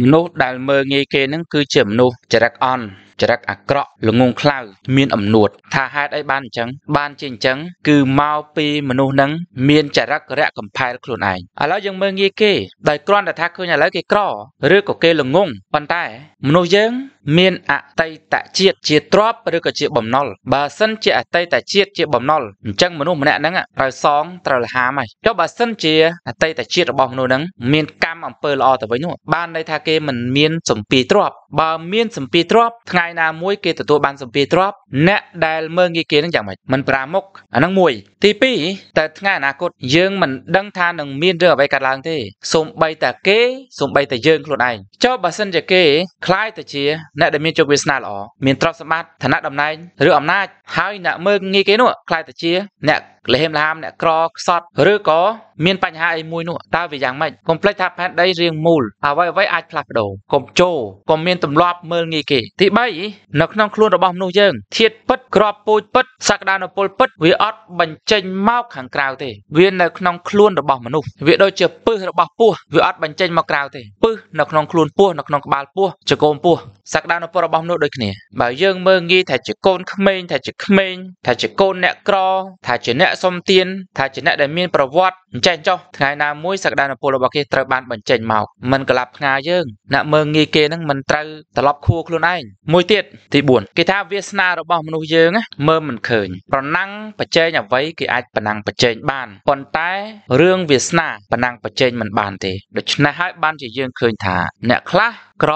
មនុស្សដែលមើលងាយគេនឹងគឺជាមនុស្សចរិតអន់ចរិតអាក្រក់ល្ងងខ្លៅមានអំនួតថាហេតុអីបានអញ្ចឹងបានជាអញ្ចឹងគឺមកពីមនុស្សនឹងមានចរិតរៈកំផែលខ្លួនឯងឥឡូវយើងមើលងាយគេដោយគ្រាន់តែថាឃើញឥឡូវគេក្រឬក៏គេ ល្ងងប៉ុន្តែមនុស្សយើង មានអតីតជាតិជាទ្រពឬក៏ជាបំណុលបើសិនជាអតីតជាតិជាបំណុលអញ្ចឹងមនុស្សម្នាក់ហ្នឹងត្រូវសងត្រូវលហាមហើយចុះបើសិនជាអតីតជាតិរបស់មនុស្សហ្នឹងមានកម្មអំពើល្អទៅវិញនោះបានន័យថាគេមិនមានសម្ពាធទ្រព្យបើមានសម្ពាធទ្រព្យថ្ងៃណាមួយគេទទួលបានសម្ពាធទ្រព្យអ្នកដែលមើងងាយគេនឹងយ៉ាងម៉េចមិនប្រាមុខអានឹងមួយទី2តើថ្ងៃអនាគតយើងមិនដឹងថានឹងមានរឿងអ្វីកើតឡើងទេសូម្បីតែគេសូម្បីតែយើងខ្លួនឯងចុះបើសិនជាគេคล้ายទៅជាអ្នកដែលមានជោគវាសនាល្អមានទ្រព្យសម្បត្តិឋានៈតំណែងឬអំណាច ហើយអ្នកមើងងាយគេនោះคล้ายទៅជាអ្នកក្លេមឡាមអ្នកក្រខ្សត់ឬក៏មានបញ្ហាអីមួយនោះតើវាយ៉ាងម៉េចកុំភ្លេចថាផែនដីរៀងមូលអ្វីអ្វីអាចផ្លាស់ប្ដូរកុំជោកុំមានទម្លាប់ មើលងាយគេទី3នៅក្នុងខ្លួនរបស់មនុស្សយើង ធាតពិតក្របពូជពិត សក្តានុពលពិតវាអត់បញ្ចេញមកខាងក្រៅទេវានៅក្នុងខ្លួនរបស់មនុស្សវាដូចជាពឹសរបស់ពស់វាអត់បញ្ចេញមកក្រៅទេពឹសនៅក្នុងខ្លួនពស់នៅក្នុងក្បាលពស់ចកូនពស់សក្តានុពលរបស់មនុស្សដូចគ្នាបើយើងមើលងាយថាជាកូនក្មេងថាជាក្មេងថាជាកូនអ្នកក្រ ថាជាអ្នកអ្នកសុំទានថាជាអ្នកដែលមានប្រវត្តិអញ្ចឹងចុះថ្ងៃណាមួយសក្តានុពលរបស់គេត្រូវបានបញ្ចេញមកមិនក្លាប់ផ្ងាយើងអ្នកមើងងាយគេនឹងមិនត្រូវត្រឡប់ ខួរខ្លួនឯងមួយទៀតទី4គេថាវាសនារបស់មនុស្សយើងមើលមិនឃើញ ប្រណាំងបច្ចេកអ្វីគេអាចប្រណាំងបច្ចេកបានប៉ុន្តែរឿងវាសនាប្រណាំងបច្ចេកមិនបានទេដូច្នេះហើយបានជាយើងឃើញថា អ្នកខ្លះក្រ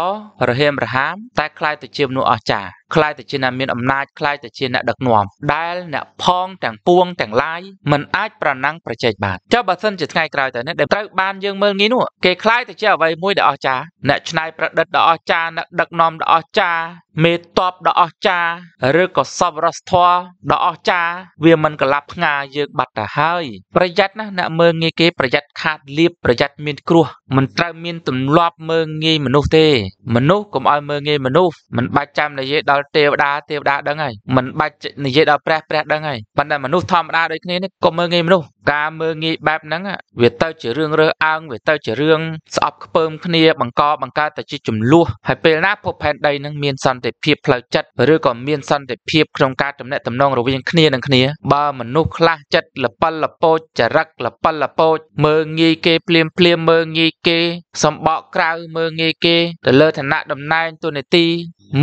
រហាមរហាមតែខ្លាយទៅជាមនុស្សអស្ចារ្យខ្លាយទៅជាអ្នកមានអំណាចខ្លាយទៅជាអ្នកដឹកនាំដែលអ្នកផងទាំងពួងទាំងឡាយមិនអាចប្រណាំងប្រជែងបានចុះបើសិនជាថ្ងៃក្រោយទៅនេះដែលត្រូវបានយើងមើលងាយនោះគេខ្លាយទៅជាអ្វីមួយដែលអស្ចារ្យអ្នកឆ្នៃប្រឌិតដ៏អស្ចារ្យអ្នកដឹកនាំដ៏អស្ចារ្យមេតបដ៏អស្ចារ្យឬក៏សពរសធរដ៏អស្ចារ្យវាមិនក្លាប់ផ្ងាយើងបាត់ទៅហើយ ប្រយ័ត្នណាអ្នកមើងងាយគេប្រយ័ត្នខាតលៀបប្រយ័ត្នមានគ្រោះមិនត្រូវមានទម្លាប់មើងងាយមនុស្សទេមនុស្សកុំឲ្យមើងងាយមនុស្សមិនបាច់ចាំនិយាយដល់ទេវតាទេវតាដឹងហើយមិនបាច់និយាយដល់ព្រះព្រះដឹងហើយប៉ុន្តែមនុស្សធម្មតាដូចគ្នានេះកុំមើងងាយមនុស្សការមើងងាយបែបហ្នឹងវាទៅជារឿងរើសអើងវាទៅជារឿងស្អប់ខ្ពើមគ្នាបង្កបង្កើតទៅជាចំនួនហើយពេលណាភពផែនដីហ្នឹងមានសន្តិភាពផ្លូវចិត្តឬក៏មានសន្តិភាពក្នុងការទំនាក់ទំនងរវាងគ្នានឹងគ្នាបើមនុស្សខ្លះចិត្តលប៉ិលលពោចចរិតលប៉ិលលពោចមើងងាយគេភ្លាមភ្លាមមើងងាយគេ សំបកក្រៅមើងងាយគេទៅលើឋានៈតំណែងទូនាទី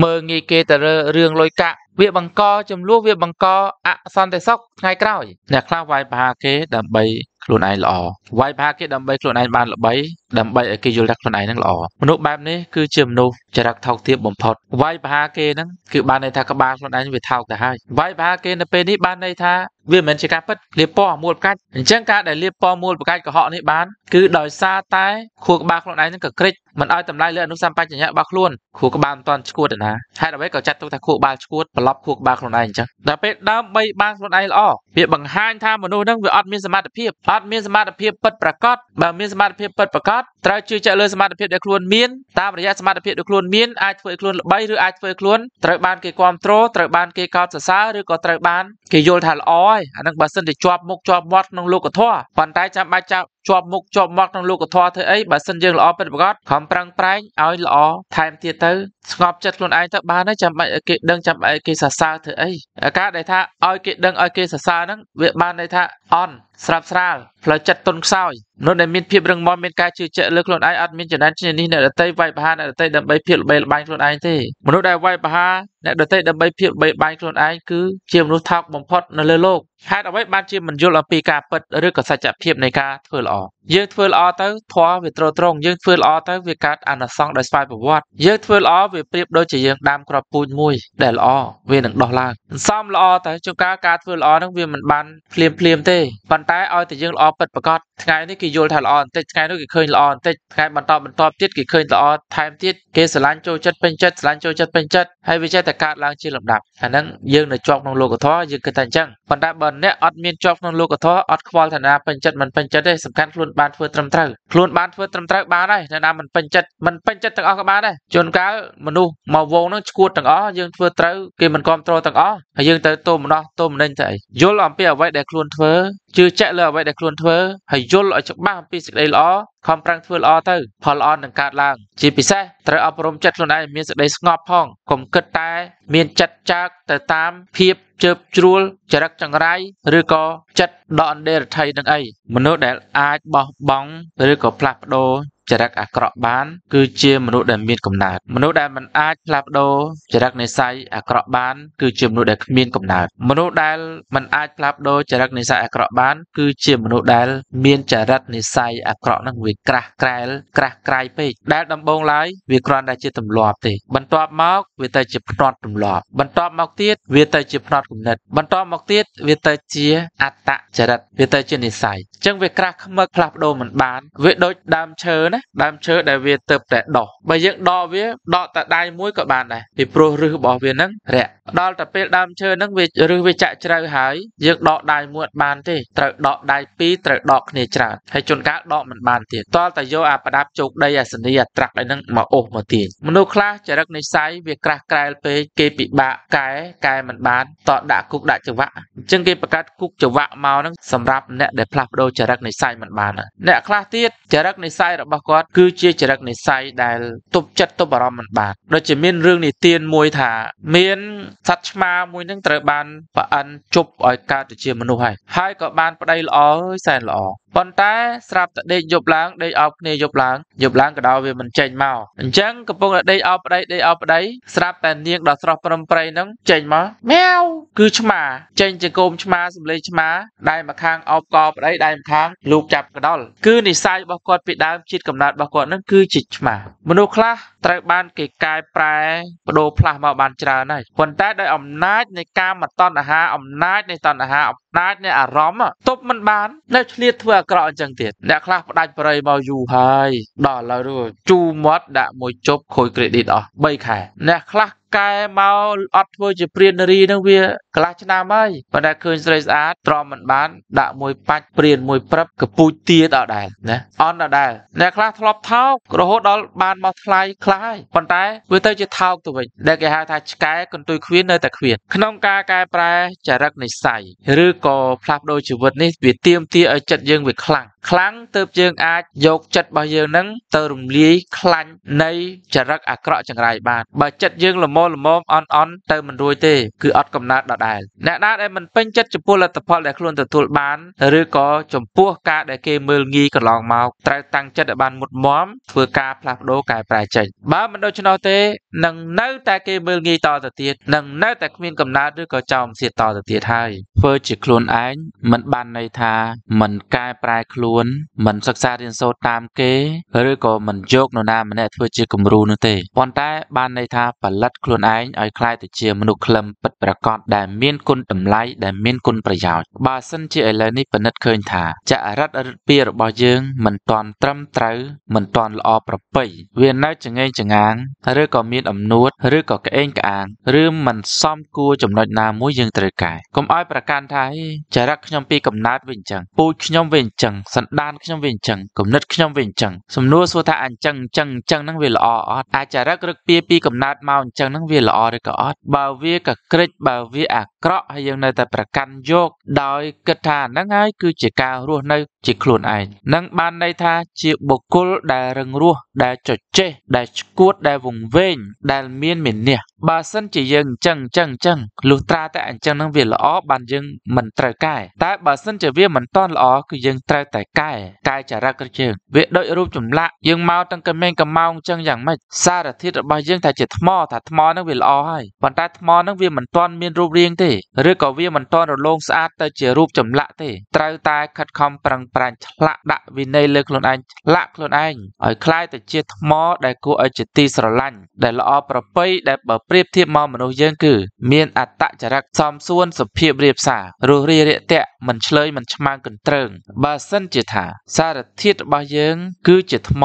មើងាយគេទៅលើរឿងលុយកាក់វាបង្កចំនួនវាបង្កអសន្តិសុខថ្ងៃក្រោយអ្នកខ្លះវាយប្រហារគេដើម្បីខ្លួនឯងល្អវាយប្រហារគេដើម្បីខ្លួនឯងបានល្បីដើម្បីឲ្យគេយល់ថាខ្លួនឯងនឹងល្អមនុស្សបែបនេះគឺជាមនុស្សចរិតថោកទាបបំផុតវាយប្រហារគេហ្នឹងគឺបានន័យថាក្បាលខ្លួនឯងវាថោកទៅហើយវាយប្រហារគេនៅពេលនេះបានន័យថាវាមិនជាការពិតលាបពណ៌មូលផ្កាច់អញ្ចឹងការដែលលាបពណ៌មូលផ្កាច់កុហកនេះបានគឺដោយសារតែខួរក្បាលខ្លួនឯងនឹងកក្រិចមិនឲ្យតម្លៃលើអនុសម្បជញ្ញៈរបស់ខ្លួនខួរក្បាលមិនតាន់ឈួតណាហេតុអ្វីក៏ចាត់ទុកថាខួរក្បាលឈួតប្រឡប់ខួរក្បាលខ្លួនឯងអញ្ចឹងដល់ពេលដើម្បីបានខ្លួនឯងល្អវាបង្ហាញថាមនុស្សនឹងវាអត់មានសមត្ថភាពអត់មានសមត្ថភាពពិតប្រាកដបើមានសមត្ថភាពពិតប្រាកដត្រូវជឿជាក់លើសមត្ថភាពដែលខ្លួនមានតាមរយៈសមត្ថភាពដែលខ្លួនមានអាចធ្វើឲ្យខ្លួនល្បីឬអាចធ្វើឲ្យខ្លួនត្រូវបានគេគ្រប់គ្រងត្រូវបានគេកោតសរសើរឬក៏ត្រូវបានគេយល់ថាល្អហើយអានឹងបើសិនជាជាប់មុខជាប់មាត់ក្នុងលោកធម៌ប៉ុន្តែចាំបាច់ចាំជាប់មុខជាប់មកក្នុងលោកធម៌ធ្វើអីបើសិនយើងល្អពិតប្រាកដខំប្រឹងប្រែងឲ្យល្អថែមទៀតទៅ ស្ងប់ចិត្តខ្លួនឯងទៅបានហើយចាំបាច់ឲ្យគេដឹងចាំបាច់ឲ្យគេសរសើរធ្វើអីការដែលថាឲ្យគេដឹងឲ្យគេសរសើរហ្នឹងវាបានន័យថាអន់ស្រាប់ស្រាលផ្លូវចិត្តទន់ខ្សោយនោះដែលមានភាពរឹងមាំមានការជឿជាក់លើខ្លួនឯងអត់មានចំណែនឈ្នានីសអ្នកដតីវាយប្រហារអ្នកដតីដើម្បីភាពល្បីល្បាញខ្លួនឯងទេមនុស្សដែលវាយប្រហារអ្នកដតីដើម្បីភាពល្បីល្បាញខ្លួនឯងគឺជាមនុស្សថោកបំផុតនៅលើโลกហេតុអ្វីបានជាមិនយល់អំពីការពិតឬក៏សច្ចភាពនៃការធ្វើល្អយើងធ្វើល្អទៅធម៌វាត្រត្រង់យើងធ្វើល្អទៅវាកើតអនុសង្សដោយស្វ័យប្រវត្តិយើងធ្វើល្អវាប្រៀបដូចជាយើងដាំគ្រាប់ពូជមួយដែលល្អវានឹងដោះឡើងសំល្អទៅជួនកាលការធ្វើល្អនឹងវាមិនបានភ្លាមភ្លាមទេប៉ុន្តែឲ្យតែយើងល្អពិតប្រាកដថ្ងៃនេះគេយល់ថាល្អបន្តិចថ្ងៃនោះគេឃើញល្អបន្តិចថ្ងៃបន្តបន្តទៀតគេឃើញល្អថែមទៀតគេស្រឡាញ់ចូលចិត្តពេញចិត្តស្រឡាញ់ចូលចិត្តពេញចិត្តហើយវាចេះតែកើតឡើងជាលំដាប់អាហ្នឹងយើងនៅជាប់ក្នុងលោកធម៌យើងគិតតែអញ្ចឹងប៉ុន្តែបើអ្នកអត់មានជាប់ក្នុងលោកធម៌អត់ខ្វល់ថាណាពេញចិត្តមិនពេញចិត្តទេសំខាន់ខ្លួនបានធ្វើត្រឹមត្រូវខ្លួនបានធ្វើត្រឹមត្រូវបានហើយអ្នកណាមិនពេញចិត្តមិនពេញចិត្តទាំងអស់ក៏បានដែរជួនកាលមនុស្សមកវងនឹងឈួតទាំងអស់យើងធ្វើត្រូវគេមិនគ្រប់គ្រងទាំងអស់ហើយយើងទៅទុំម្ដោះទុំនិញទៅអីយល់អំពីអ្វីដែលខ្លួនធ្វើជឿជាក់លើអ្វីដែលខ្លួនធ្វើហើយយល់ឲ្យច្បាស់អំពីសេចក្តីល្អខំប្រឹងធ្វើល្អទៅផលល្អនឹងកើតឡើងជាពិសេសត្រូវអប់រំចិត្តខ្លួនឯងមានសេចក្តីស្ងប់ផងកុំគិតតែមានចិត្តចាកទៅតាមភាពជើបជ្រួលចរិតចង្រៃឬក៏ចិត្តដកអណ្ដេរថៃនឹងអីមនុស្សដែលអាចបោះបង់ឬក៏ផ្លាស់ប្ដូរចរិតអាក្រក់បាន គឺជាមនុស្សដែលមានកំណើតមនុស្សដែលមិនអាចផ្លាស់ប្ដូរចរិតនិស័យអាក្រក់បាន គឺជាមនុស្សដែលគ្មានកំណើតមនុស្សដែលមិនអាចផ្លាស់ប្ដូរចរិតនិស័យអាក្រក់បានគឺជាមនុស្សដែលមានចរិតនិស័យអាក្រក់នឹងវាក្រាស់ក្រែលក្រាស់ក្រៃពេកដែលដំបងឡើយវាគ្រាន់តែជាទម្លាប់ទេបន្ទាប់មកវាទៅជាផ្នត់ទម្លាប់បន្ទាប់មកទៀតវាទៅជាផ្នត់គំនិតបន្តមកទៀតវាទៅជាអត្តចរិតវាទៅជានិស័យអញ្ចឹងវាក្រាស់ខ្មឹកផ្លាស់ប្ដូរមិនបាន វាដូចដើមឈើណាដើមឈើដែលវាទៅតែដុះបើយើងដកវាដកតែដៃមួយក៏បានដែរពីព្រោះឫសរបស់វាហ្នឹងរាក់ដល់តែពេលដើមឈើហ្នឹងវាឫសវាចាក់ជ្រៅហើយយើងដកដៃមួយបានទេត្រូវដកដៃពីរត្រូវដកគ្នាច្រើនហើយជួនកាលដកមិនបានទៀតតលតែយកអាប្រដាប់ជោគដីអាសនីអាត្រាក់អីហ្នឹងមកអូសមកទាញមនុស្សខ្លះចរិតនិស័យវាក្រាស់ក្រែលពេកគេពិបាកកែកែមិនបាន តដាក់គុកដាក់ច្វាក់អញ្ចឹងគេបង្កើតគុកច្វាក់មកហ្នឹងសម្រាប់អ្នកដែលផ្លាស់ប្ដូរចរិតនិស័យមិនបាន អ្នកខ្លះទៀតចរិតនិស័យរបស់របស់គាត់គឺជាចរិតនិស័យដែលទប់ចិត្តទប់អារម្មណ៍មិនបាន ដូចជាមានរឿងនិទានមួយថាមានសត្វឆ្មាមួយនឹងត្រូវបានប្រអិនជប់ឲ្យកើតជាមនុស្សហើយហើយក៏បានប្តីល្អអើយសែនល្អប៉ុន្តែ ស្រាប់តែដេកយប់ឡើងដេកអោបគ្នាយប់ឡើងយប់ឡើងក៏ដោយវាមិនចេញមកអញ្ចឹងកំពុងតែដេកអោបប្តីដេកអោបប្តី ស្រាប់តែនាងដ៏ស្រស់ប្រំប្រៃនឹងចេញមកម៉ាវគឺឆ្មា ចេញជាកូមឆ្មាសំលេងឆ្មាដៃម្ខាងអោបកប្តីដៃម្ខាងលូបចាប់កដុលគឺនិស័យរបស់គាត់ពីដើមជាតិកំណើតរបស់គាត់នឹងគឺជាឆ្មាមនុស្សខ្លះត្រូវបាន គេកែប្រែបដូរផ្លាស់មកបានច្រើនហើយប៉ុន្តែដោយអំណាចនៃកាមតណ្ហាអំណាចនៃតណ្ហាអំណាចនៃអារម្មណ៍ទប់មិនបាន នៅឆ្លៀតធ្វើអាក្រក់អញ្ចឹងទៀតអ្នកខ្លះផ្ដាច់ប្រៃមកយូរហើយដល់ឥឡូវជូរមាត់ដាក់មួយជប់ខូច credit អស់3ខែ អ្នកខ្លះកែមកអត់ធ្វើជាព្រាននារីនឹងវាកន្លះឆ្នាំហើយប៉ុន្តែឃើញស្រីស្អាតទ្រាំមិនបានដាក់មួយបាច់ព្រានមួយព្រឹបកពូចទាដល់ដែរណាអន់ដល់ដែរអ្នកខ្លះធ្លាប់ថោករហូតដល់បានមកថ្លៃខ្លះហើយប៉ុន្តែវាទៅជាថោកទៅវិញដែលគេហៅថាឆ្កែកន្ទុយខ្វៀននៅតែខ្វៀនក្នុងការកែប្រែចរិតនិស្ស័យឬក៏ផ្លាស់ប្ដូរជីវិតនេះវាទាមទារឲ្យចិត្តយើងវាខ្លាំងខ្លាំងទើបយើងអាចយកចិត្តរបស់យើងនឹងទៅរំលាយខ្លាញ់នៃចរិតអាក្រក់ចង្រៃបាន បើចិត្តយើងល្មមល្មមអន់អន់ទៅមិនរួចទេគឺអត់កំណត់ដដែលអ្នកណាដែលមិនពេញចិត្តចំពោះលទ្ធផលដែលខ្លួនទទួលបានឬក៏ចំពោះការដែលគេមើលងាយកន្លងមកត្រូវតាំងចិត្តឲ្យបានមុតមមធ្វើការផ្លាស់ប្ដូរកែប្រែចេញបើមិនដូច្នោះទេនឹងនៅតែគេមើលងាយតទៅទៀតនឹងនៅតែគ្មានកំណត់ឬក៏ចោលសៀតតទៅទៀតហើយធ្វើជាខ្លួនឯងមិនបានន័យថាមិនកែប្រែខ្លួនមិនសិក្សារៀនសូត្រតាមគេឬក៏មិនយកនរណាម្នាក់ធ្វើជាគំរូនោះទេប៉ុន្តែបានន័យថាផលិតខ្លួនខ្លួនឯងឲ្យក្លាយទៅជាមនុស្សក្លឹមពិតប្រាកដដែលមានគុណតម្លៃដែលមានគុណប្រយោជន៍បើសិនជាឥឡូវនេះពិនិត្យឃើញថាចរិតរិទ្ធិរបស់យើងមិនទាន់ត្រឹមត្រូវមិនទាន់ល្អប្រពៃវានៅចង្អេងចង្អាងឬក៏មានអំនួតឬក៏ក្អេងក្អាងឬមិនសមគួរចំណុចណាមួយយើងត្រូវកែកុំឲ្យប្រកាន់ថាចរិតខ្ញុំពីកំណើតវិញអញ្ចឹងពូជខ្ញុំវិញអញ្ចឹងសន្តានខ្ញុំវិញអញ្ចឹងគំនិតខ្ញុំវិញអញ្ចឹងសំណួរសួរថាអញ្ចឹងអញ្ចឹងអញ្ចឹងហ្នឹងវាល្អអត់អាចរិតរឹកពីពីកំណើតមកអញ្ចឹងហ្នឹងវាល្អឬក៏អត់បើវាកក្រិចបើវាអាក្រក់ហើយយើងនៅតែប្រកាន់យកដោយគិតថាហ្នឹងហើយគឺជាការរស់នៅ ជាខ្លួនឯងនឹងបានន័យថាជាបុគ្គលដែលរឹងរូសដែលចចេះដែលឆ្កួតដែលវង្វេងដែល មានមេនះបើសិនជាយើងអញ្ចឹងអញ្ចឹងអញ្ចឹងលុះត្រាតែអញ្ចឹងនឹងវាល្អបានយើងមិនត្រូវកែតែបើសិនជាវាមិនតន់ល្អគឺយើងត្រូវតែកែ កែចរិតរបស់យើងវាដូចរូបចម្លាក់យើងមកទាំងកមែងកម៉ោងអញ្ចឹងយ៉ាងម៉េចសារធាតុរបស់យើង ថាជាថ្មថាថ្មហ្នឹងវាល្អហើយប៉ុន្តែថ្មហ្នឹងវាមិនតន់មានរូបរាងទេឬក៏វាមិនតន់រលោងស្អាត ទៅជារូបចម្លាក់ទេត្រូវតែខិតខំប្រឹងប្រែងឆ្លាក់ដាក់វិន័យលើខ្លួនឯងឆ្លាក់ខ្លួនឯងឲ្យคล้ายទៅជាថ្ម ដែលគួរឲ្យជាទីស្រឡាញ់ ដែលល្អប្រពៃដែលបើប្រៀបធៀបមកមនុស្សយើងគឺ មានអត្តចរិតសមសួនសុភាពរាបសាររួសរាយរាក់ទាក់មិនឆ្លើយមិនឆ្មាំងកន្ទ្រើងបើសិនជាថាសារធាតុរបស់យើង គឺជាថ្ម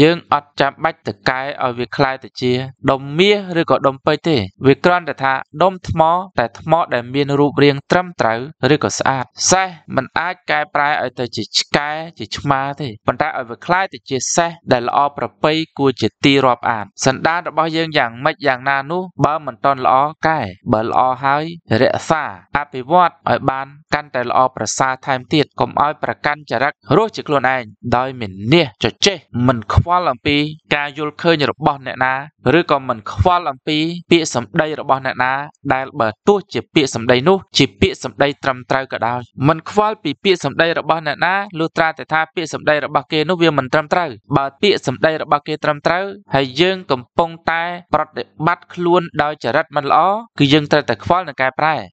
យើងអត់ចាំបាច់ទៅកែឲ្យវាคล้ายទៅជាដុំមាសឬក៏ដុំពេជ្រទេវាគ្រាន់តែថាដុំថ្ម តែថ្មដែលមាន រូបរាងត្រឹមត្រូវឬក៏ស្អាតសេះมันអាចកែប្រែឲ្យទៅជាឆ្កែជាឆ្មាទេប៉ុន្តែឲ្យវាคล้ายទៅជាសេះដែលល្អប្រប្រពៃគួរជាទីរាប់អានសន្តានរបស់យើងយ៉ាងម៉េចយ៉ាងណានោះ បើមិនតន់ល្អកែបើល្អហើយ រក្សាអភិវឌ្ឍឲ្យបានកាន់តែល្អប្រសើរថែមទៀតកុំឲ្យប្រកាន់ចរិតរស់ជាខ្លួនឯងដោយមិននេះចចេះមិនខ្វល់អំពីការយល់ឃើញរបស់អ្នកណាឬក៏មិនខ្វល់អំពីពាក្យសម្ដីរបស់អ្នកណាដែលបើទោះជាពាក្យសម្ដីនោះជាពាក្យសម្ដីត្រឹមត្រូវក៏ដោយមិនខ្វល់ពីពាក្យសម្ដីរបស់អ្នកណាលុះត្រាតែថាពាក្យសម្ដីរបស់គេនោះវាមិនត្រឹមត្រូវបើពាក្យសម្ដីដីរបស់គេត្រឹមត្រូវហើយយើង កំពុងតែ ប្រតិបត្តិខ្លួនដោយចរិតមិនល្អគឺយើងត្រូវតែខ្វល់នឹងកែប្រែ។